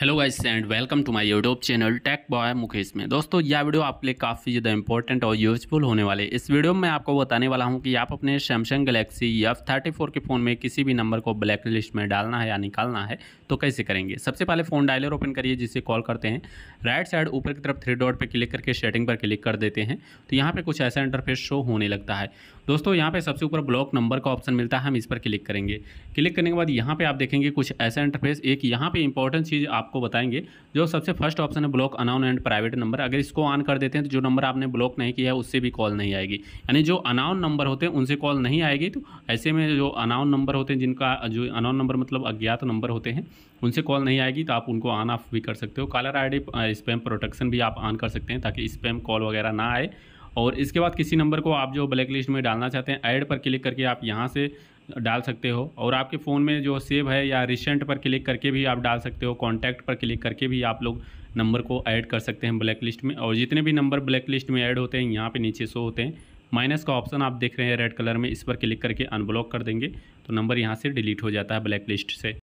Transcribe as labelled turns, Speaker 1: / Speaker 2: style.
Speaker 1: hello guys and welcome to my YouTube channel tech boy Mukesh में दोस्तों यह video आपके लिए काफ़ी ज़्यादा इंपॉर्टेंट और यूजफुल होने वाले इस वीडियो में मैं आपको बताने वाला हूं कि आप अपने Samsung Galaxy F thirty four के फ़ोन में किसी भी नंबर को ब्लैक लिस्ट में डालना है या निकालना है तो कैसे करेंगे सबसे पहले फ़ोन डायलर ओपन करिए जिसे कॉल करते हैं राइट साइड ऊपर की तरफ थ्री डॉट पर क्लिक करके सेटिंग पर क्लिक कर देते हैं तो यहाँ पर कुछ ऐसा इंटरफेस शो होने लगता है दोस्तों यहाँ पे सबसे ऊपर ब्लॉक नंबर का ऑप्शन मिलता है हम इस पर क्लिक करेंगे क्लिक करने के बाद यहाँ पे आप देखेंगे कुछ ऐसा इंटरफेस एक यहाँ पे इंपॉर्टेंट चीज़ आपको बताएंगे जो सबसे फर्स्ट ऑप्शन है block unknown and private number अगर इसको ऑन कर देते हैं तो जो नंबर आपने ब्लॉक नहीं किया है उससे भी कॉल नहीं आएगी यानी जो अनाउन नंबर होते हैं उनसे कॉल नहीं आएगी तो ऐसे में जो अनाउन नंबर होते हैं जिनका जो अनाउन नंबर मतलब अज्ञात नंबर होते हैं उनसे कॉल नहीं आएगी तो आप उनको ऑन ऑफ भी कर सकते हो कॉलर आई स्पैम प्रोटेक्शन भी आप ऑन कर सकते हैं ताकि स्पैम कॉल वगैरह ना आए और इसके बाद किसी नंबर को आप जो ब्लैक लिस्ट में डालना चाहते हैं ऐड पर क्लिक करके आप यहाँ से डाल सकते हो और आपके फ़ोन में जो सेव है या रिसेंट पर क्लिक करके भी आप डाल सकते हो कॉन्टैक्ट पर क्लिक करके भी आप लोग नंबर को ऐड कर सकते हैं ब्लैक लिस्ट में और जितने भी नंबर ब्लैक लिस्ट में ऐड होते हैं यहाँ पे नीचे शो होते हैं माइनस का ऑप्शन आप देख रहे हैं रेड कलर में इस पर क्लिक करके अनब्लॉक कर देंगे तो नंबर यहाँ से डिलीट हो जाता है ब्लैक लिस्ट से